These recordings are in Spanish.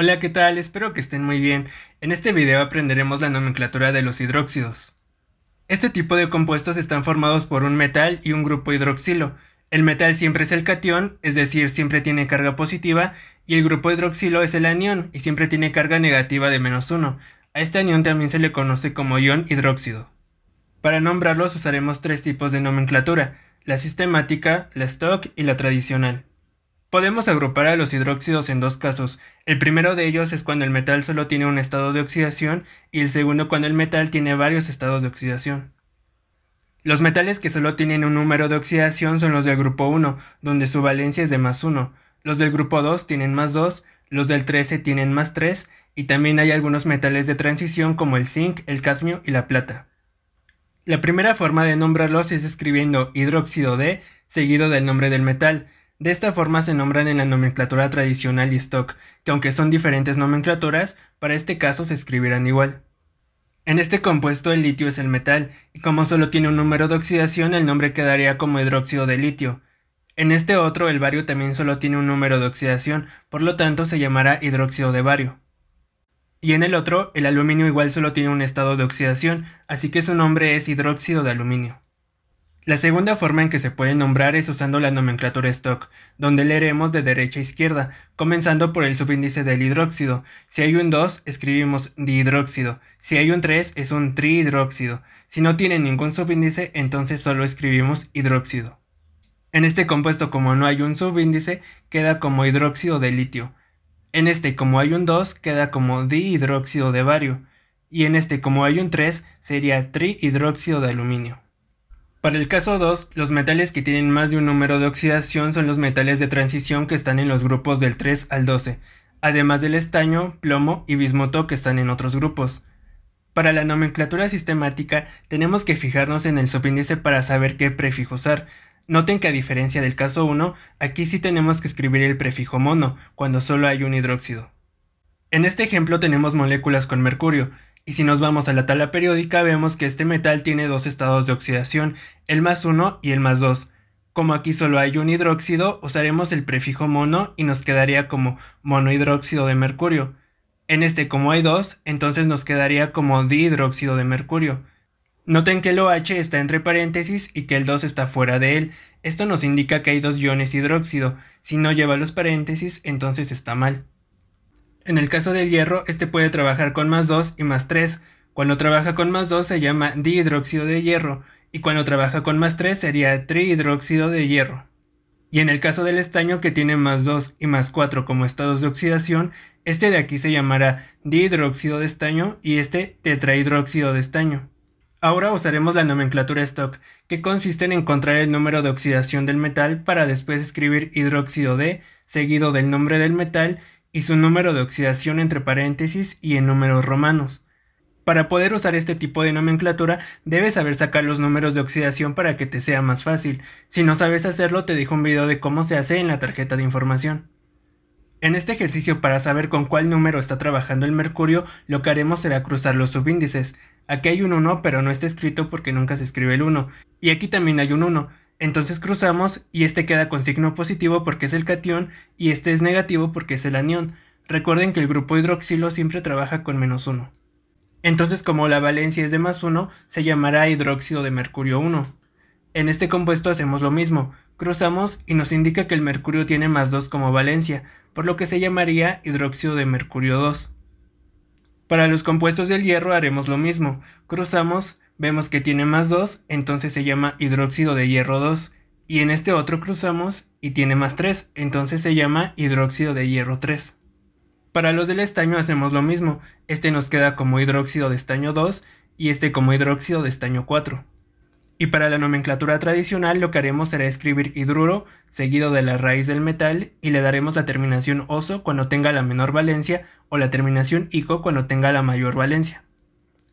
Hola, ¿qué tal? Espero que estén muy bien. En este video aprenderemos la nomenclatura de los hidróxidos. Este tipo de compuestos están formados por un metal y un grupo hidroxilo. El metal siempre es el catión, es decir, siempre tiene carga positiva, y el grupo hidroxilo es el anión, y siempre tiene carga negativa de menos uno. A este anión también se le conoce como ion hidróxido. Para nombrarlos usaremos tres tipos de nomenclatura, la sistemática, la stock y la tradicional. Podemos agrupar a los hidróxidos en dos casos. El primero de ellos es cuando el metal solo tiene un estado de oxidación y el segundo cuando el metal tiene varios estados de oxidación. Los metales que solo tienen un número de oxidación son los del grupo 1, donde su valencia es de más 1. Los del grupo 2 tienen más 2, los del 13 tienen más 3 y también hay algunos metales de transición como el zinc, el cadmio y la plata. La primera forma de nombrarlos es escribiendo hidróxido de seguido del nombre del metal, de esta forma se nombran en la nomenclatura tradicional y stock, que aunque son diferentes nomenclaturas, para este caso se escribirán igual. En este compuesto el litio es el metal, y como solo tiene un número de oxidación el nombre quedaría como hidróxido de litio. En este otro el bario también solo tiene un número de oxidación, por lo tanto se llamará hidróxido de bario. Y en el otro, el aluminio igual solo tiene un estado de oxidación, así que su nombre es hidróxido de aluminio. La segunda forma en que se puede nombrar es usando la nomenclatura stock, donde leeremos de derecha a izquierda, comenzando por el subíndice del hidróxido. Si hay un 2, escribimos dihidróxido. Si hay un 3, es un trihidróxido. Si no tiene ningún subíndice, entonces solo escribimos hidróxido. En este compuesto, como no hay un subíndice, queda como hidróxido de litio. En este, como hay un 2, queda como dihidróxido de bario. Y en este, como hay un 3, sería trihidróxido de aluminio. Para el caso 2, los metales que tienen más de un número de oxidación son los metales de transición que están en los grupos del 3 al 12, además del estaño, plomo y bismuto que están en otros grupos. Para la nomenclatura sistemática tenemos que fijarnos en el subíndice para saber qué prefijo usar. Noten que a diferencia del caso 1, aquí sí tenemos que escribir el prefijo mono, cuando solo hay un hidróxido. En este ejemplo tenemos moléculas con mercurio, y si nos vamos a la tabla periódica, vemos que este metal tiene dos estados de oxidación, el más 1 y el más 2. Como aquí solo hay un hidróxido, usaremos el prefijo mono y nos quedaría como monohidróxido de mercurio. En este como hay dos, entonces nos quedaría como dihidróxido de mercurio. Noten que el OH está entre paréntesis y que el 2 está fuera de él. Esto nos indica que hay dos iones hidróxido. Si no lleva los paréntesis, entonces está mal. En el caso del hierro, este puede trabajar con más 2 y más 3. Cuando trabaja con más 2 se llama dihidróxido de hierro y cuando trabaja con más 3 sería trihidróxido de hierro. Y en el caso del estaño que tiene más 2 y más 4 como estados de oxidación, este de aquí se llamará dihidróxido de estaño y este tetrahidróxido de estaño. Ahora usaremos la nomenclatura stock, que consiste en encontrar el número de oxidación del metal para después escribir hidróxido de, seguido del nombre del metal y su número de oxidación entre paréntesis y en números romanos. Para poder usar este tipo de nomenclatura debes saber sacar los números de oxidación para que te sea más fácil. Si no sabes hacerlo te dejo un video de cómo se hace en la tarjeta de información. En este ejercicio para saber con cuál número está trabajando el mercurio, lo que haremos será cruzar los subíndices. Aquí hay un 1 pero no está escrito porque nunca se escribe el 1. Y aquí también hay un 1, entonces cruzamos y este queda con signo positivo porque es el catión y este es negativo porque es el anión. Recuerden que el grupo hidroxilo siempre trabaja con menos 1. Entonces como la valencia es de más 1, se llamará hidróxido de mercurio 1. En este compuesto hacemos lo mismo, cruzamos y nos indica que el mercurio tiene más 2 como valencia, por lo que se llamaría hidróxido de mercurio 2. Para los compuestos del hierro haremos lo mismo. Cruzamos, vemos que tiene más 2, entonces se llama hidróxido de hierro 2. Y en este otro cruzamos y tiene más 3, entonces se llama hidróxido de hierro 3. Para los del estaño hacemos lo mismo. Este nos queda como hidróxido de estaño 2 y este como hidróxido de estaño 4. Y para la nomenclatura tradicional lo que haremos será escribir hidruro seguido de la raíz del metal y le daremos la terminación oso cuando tenga la menor valencia o la terminación ico cuando tenga la mayor valencia.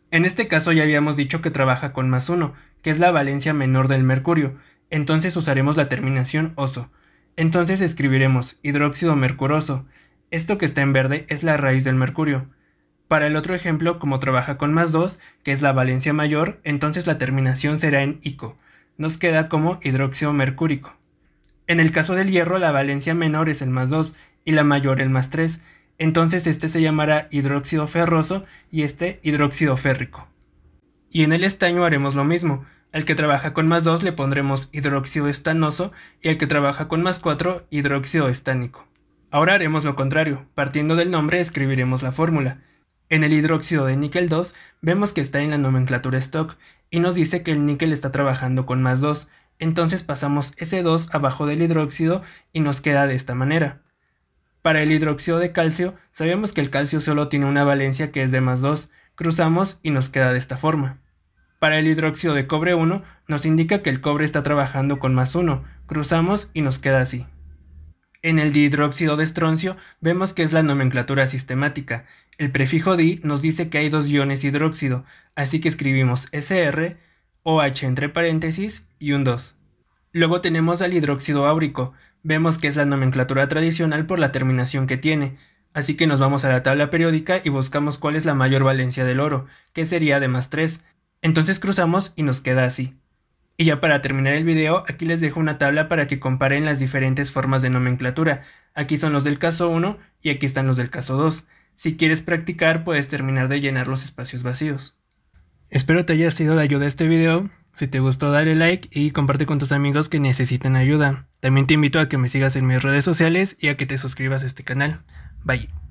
En este caso ya habíamos dicho que trabaja con más 1, que es la valencia menor del mercurio, entonces usaremos la terminación oso. Entonces escribiremos hidróxido mercuroso. Esto que está en verde es la raíz del mercurio. Para el otro ejemplo, como trabaja con más 2, que es la valencia mayor, entonces la terminación será en ico. Nos queda como hidróxido mercúrico. En el caso del hierro, la valencia menor es el más 2 y la mayor el más 3. Entonces este se llamará hidróxido ferroso y este hidróxido férrico. Y en el estaño haremos lo mismo. Al que trabaja con más 2 le pondremos hidróxido estanoso y al que trabaja con más 4 hidróxido estánico. Ahora haremos lo contrario. Partiendo del nombre escribiremos la fórmula. En el hidróxido de níquel 2 vemos que está en la nomenclatura stock y nos dice que el níquel está trabajando con más 2, entonces pasamos ese 2 abajo del hidróxido y nos queda de esta manera. Para el hidróxido de calcio, sabemos que el calcio solo tiene una valencia que es de más 2, cruzamos y nos queda de esta forma. Para el hidróxido de cobre 1, nos indica que el cobre está trabajando con más 1, cruzamos y nos queda así. En el dihidróxido de estroncio vemos que es la nomenclatura sistemática. El prefijo di nos dice que hay dos iones hidróxido, así que escribimos SR, OH entre paréntesis y un 2. Luego tenemos al hidróxido áurico, vemos que es la nomenclatura tradicional por la terminación que tiene, así que nos vamos a la tabla periódica y buscamos cuál es la mayor valencia del oro, que sería de más 3. Entonces cruzamos y nos queda así. Y ya para terminar el video, aquí les dejo una tabla para que comparen las diferentes formas de nomenclatura. Aquí son los del caso 1 y aquí están los del caso 2. Si quieres practicar, puedes terminar de llenar los espacios vacíos. Espero te haya sido de ayuda este video. Si te gustó, dale like y comparte con tus amigos que necesitan ayuda. También te invito a que me sigas en mis redes sociales y a que te suscribas a este canal. Bye.